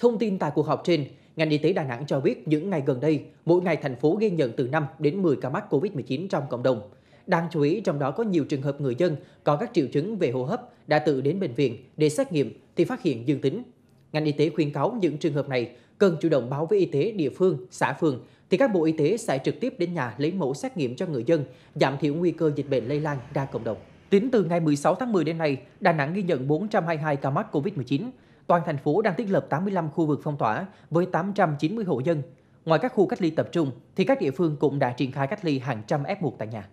Thông tin tại cuộc họp trên, ngành y tế Đà Nẵng cho biết những ngày gần đây, mỗi ngày thành phố ghi nhận từ 5 đến 10 ca mắc COVID-19 trong cộng đồng. Đáng chú ý trong đó có nhiều trường hợp người dân có các triệu chứng về hô hấp đã tự đến bệnh viện để xét nghiệm thì phát hiện dương tính. Ngành y tế khuyên cáo những trường hợp này cần chủ động báo với y tế địa phương, xã phường thì các bộ y tế sẽ trực tiếp đến nhà lấy mẫu xét nghiệm cho người dân, giảm thiểu nguy cơ dịch bệnh lây lan ra cộng đồng. Tính từ ngày 16 tháng 10 đến nay, Đà Nẵng ghi nhận 422 ca mắc COVID-19. Toàn thành phố đang thiết lập 85 khu vực phong tỏa với 890 hộ dân. Ngoài các khu cách ly tập trung, thì các địa phương cũng đã triển khai cách ly hàng trăm F1 tại nhà.